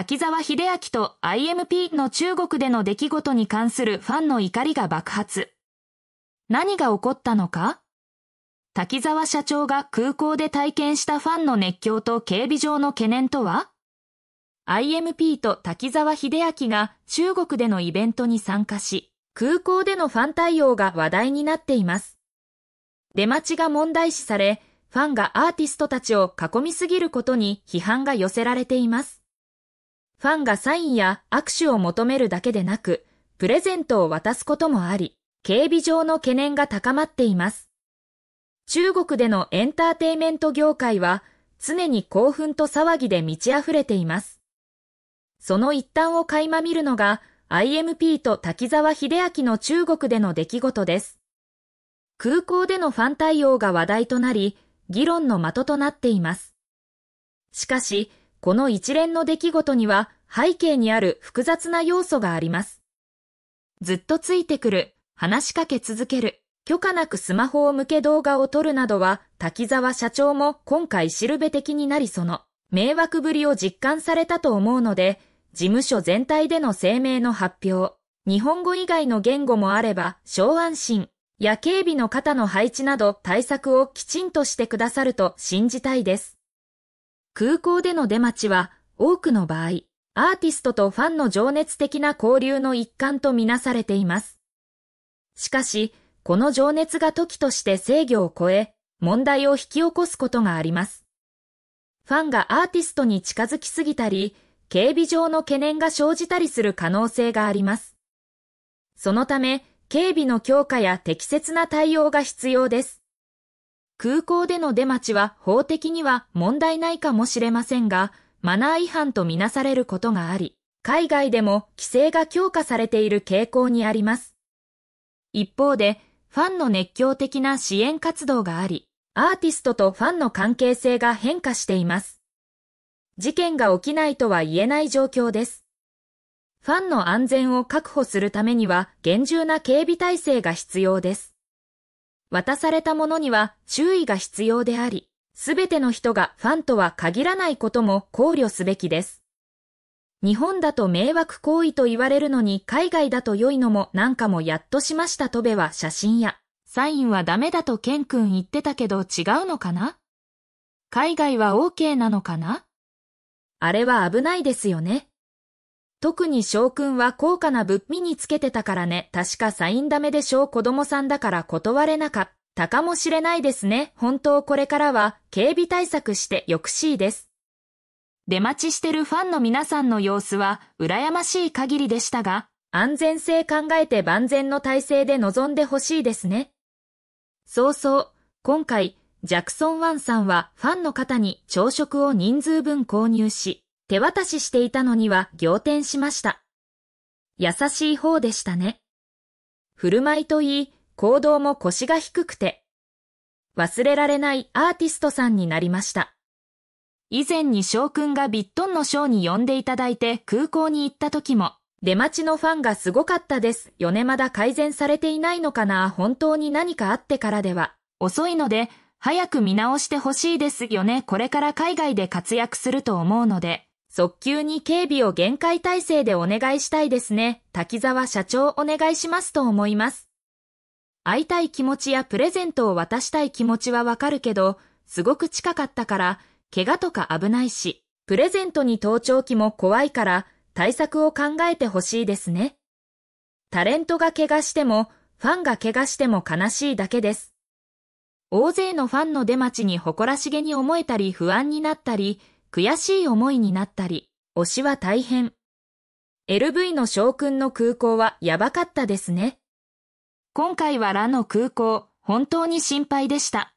滝沢秀明と IMP の中国での出来事に関するファンの怒りが爆発。何が起こったのか滝沢社長が空港で体験したファンの熱狂と警備上の懸念とは ?IMP と滝沢秀明が中国でのイベントに参加し、空港でのファン対応が話題になっています。出待ちが問題視され、ファンがアーティストたちを囲みすぎることに批判が寄せられています。ファンがサインや握手を求めるだけでなく、プレゼントを渡すこともあり、警備上の懸念が高まっています。中国でのエンターテイメント業界は、常に興奮と騒ぎで満ち溢れています。その一端を垣間見るのが、IMP と滝沢秀明の中国での出来事です。空港でのファン対応が話題となり、議論の的となっています。しかし、この一連の出来事には背景にある複雑な要素があります。ずっとついてくる、話しかけ続ける、許可なくスマホを向け動画を撮るなどは、滝沢社長も今回しるべ的になりその、迷惑ぶりを実感されたと思うので、事務所全体での声明の発表、日本語以外の言語もあれば、小安心、や警備の肩の配置など対策をきちんとしてくださると信じたいです。空港での出待ちは多くの場合、アーティストとファンの情熱的な交流の一環とみなされています。しかし、この情熱が時として制御を超え、問題を引き起こすことがあります。ファンがアーティストに近づきすぎたり、警備上の懸念が生じたりする可能性があります。そのため、警備の強化や適切な対応が必要です。空港での出待ちは法的には問題ないかもしれませんが、マナー違反とみなされることがあり、海外でも規制が強化されている傾向にあります。一方で、ファンの熱狂的な支援活動があり、アーティストとファンの関係性が変化しています。事件が起きないとは言えない状況です。ファンの安全を確保するためには厳重な警備体制が必要です。渡されたものには注意が必要であり、すべての人がファンとは限らないことも考慮すべきです。日本だと迷惑行為と言われるのに海外だと良いのもなんかもやっとしましたとべは写真や、サインはダメだとケン君言ってたけど違うのかな海外は OK なのかなあれは危ないですよね。特に翔くんは高価な物品につけてたからね。確かサインダメでしょう子供さんだから断れなかったかもしれないですね。本当これからは警備対策して抑止です。出待ちしてるファンの皆さんの様子は羨ましい限りでしたが、安全性考えて万全の体制で臨んでほしいですね。そうそう、今回、ジャクソンワンさんはファンの方に朝食を人数分購入し、手渡ししていたのには仰天しました。優しい方でしたね。振る舞いといい、行動も腰が低くて、忘れられないアーティストさんになりました。以前に翔くんがビットンのショーに呼んでいただいて空港に行った時も、出待ちのファンがすごかったです。よねまだ改善されていないのかな本当に何かあってからでは。遅いので、早く見直してほしいですよね。これから海外で活躍すると思うので。早急に警備を限界体制でお願いしたいですね。滝沢社長お願いしますと思います。会いたい気持ちやプレゼントを渡したい気持ちはわかるけど、すごく近かったから、怪我とか危ないし、プレゼントに盗聴器も怖いから、対策を考えてほしいですね。タレントが怪我しても、ファンが怪我しても悲しいだけです。大勢のファンの出待ちに誇らしげに思えたり不安になったり、悔しい思いになったり、推しは大変。LV の将軍の空港はやばかったですね。今回はラの空港、本当に心配でした。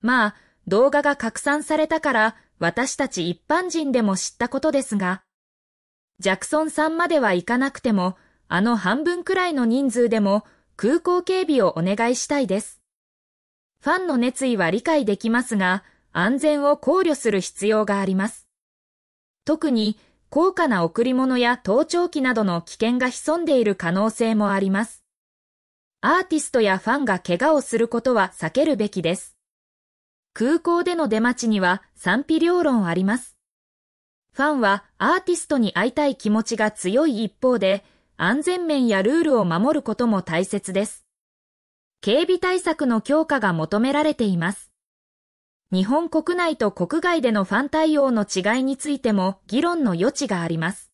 まあ、動画が拡散されたから、私たち一般人でも知ったことですが、ジャクソンさんまでは行かなくても、あの半分くらいの人数でも空港警備をお願いしたいです。ファンの熱意は理解できますが、安全を考慮する必要があります。特に高価な贈り物や盗聴器などの危険が潜んでいる可能性もあります。アーティストやファンが怪我をすることは避けるべきです。空港での出待ちには賛否両論あります。ファンはアーティストに会いたい気持ちが強い一方で、安全面やルールを守ることも大切です。警備対策の強化が求められています。日本国内と国外でのファン対応の違いについても議論の余地があります。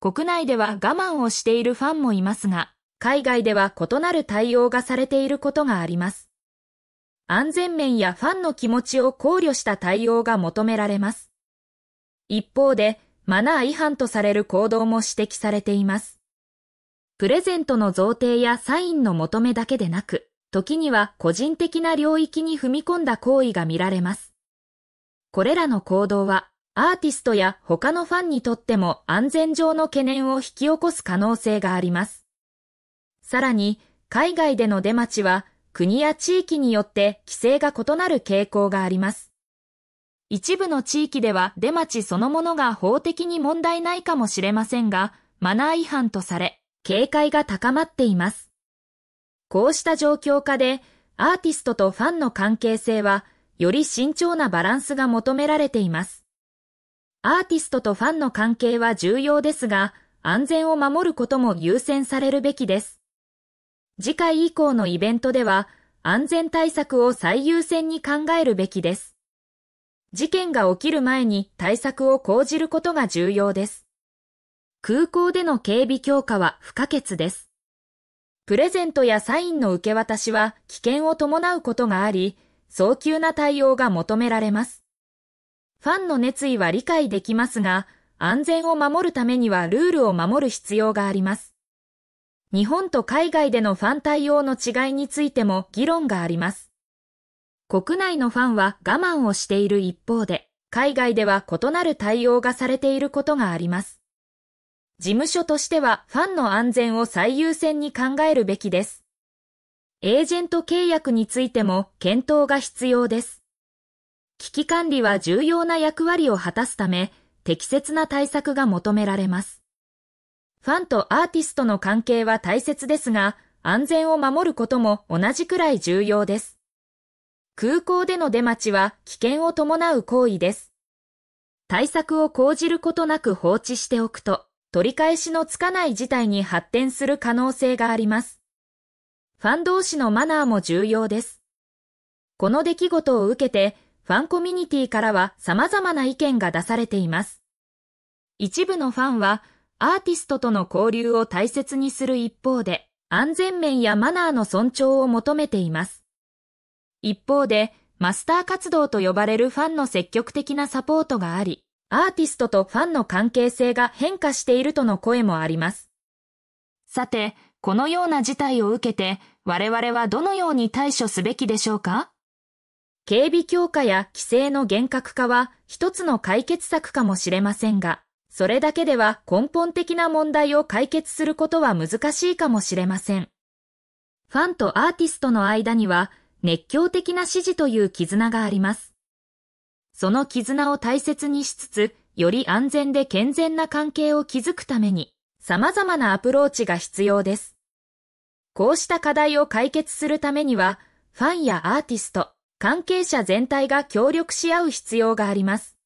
国内では我慢をしているファンもいますが、海外では異なる対応がされていることがあります。安全面やファンの気持ちを考慮した対応が求められます。一方で、マナー違反とされる行動も指摘されています。プレゼントの贈呈やサインの求めだけでなく、時には個人的な領域に踏み込んだ行為が見られます。これらの行動は、アーティストや他のファンにとっても安全上の懸念を引き起こす可能性があります。さらに、海外での出待ちは、国や地域によって規制が異なる傾向があります。一部の地域では出待ちそのものが法的に問題ないかもしれませんが、マナー違反とされ、警戒が高まっています。こうした状況下で、アーティストとファンの関係性は、より慎重なバランスが求められています。アーティストとファンの関係は重要ですが、安全を守ることも優先されるべきです。次回以降のイベントでは、安全対策を最優先に考えるべきです。事件が起きる前に対策を講じることが重要です。空港での警備強化は不可欠です。プレゼントやサインの受け渡しは危険を伴うことがあり、早急な対応が求められます。ファンの熱意は理解できますが、安全を守るためにはルールを守る必要があります。日本と海外でのファン対応の違いについても議論があります。国内のファンは我慢をしている一方で、海外では異なる対応がされていることがあります。事務所としてはファンの安全を最優先に考えるべきです。エージェント契約についても検討が必要です。危機管理は重要な役割を果たすため、適切な対策が求められます。ファンとアーティストの関係は大切ですが、安全を守ることも同じくらい重要です。空港での出待ちは危険を伴う行為です。対策を講じることなく放置しておくと、取り返しのつかない事態に発展する可能性があります。ファン同士のマナーも重要です。この出来事を受けて、ファンコミュニティからは様々な意見が出されています。一部のファンは、アーティストとの交流を大切にする一方で、安全面やマナーの尊重を求めています。一方で、マスター活動と呼ばれるファンの積極的なサポートがあり、アーティストとファンの関係性が変化しているとの声もあります。さて、このような事態を受けて、我々はどのように対処すべきでしょうか警備強化や規制の厳格化は一つの解決策かもしれませんが、それだけでは根本的な問題を解決することは難しいかもしれません。ファンとアーティストの間には熱狂的な支持という絆があります。その絆を大切にしつつ、より安全で健全な関係を築くために、様々なアプローチが必要です。こうした課題を解決するためには、ファンやアーティスト、関係者全体が協力し合う必要があります。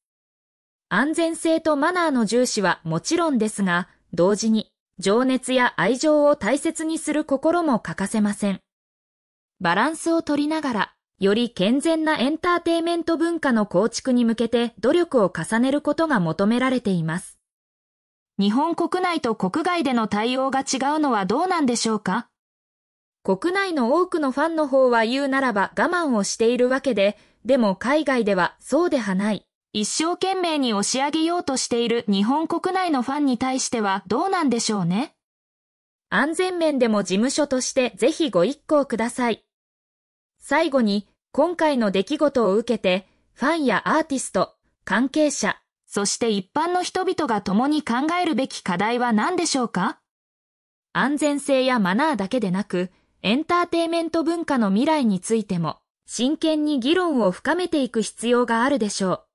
安全性とマナーの重視はもちろんですが、同時に情熱や愛情を大切にする心も欠かせません。バランスを取りながら、より健全なエンターテイメント文化の構築に向けて努力を重ねることが求められています。日本国内と国外での対応が違うのはどうなんでしょうか国内の多くのファンの方は言うならば我慢をしているわけで、でも海外ではそうではない。一生懸命に押し上げようとしている日本国内のファンに対してはどうなんでしょうね。安全面でも事務所としてぜひご一行ください。最後に、今回の出来事を受けて、ファンやアーティスト、関係者、そして一般の人々が共に考えるべき課題は何でしょうか安全性やマナーだけでなく、エンターテイメント文化の未来についても、真剣に議論を深めていく必要があるでしょう。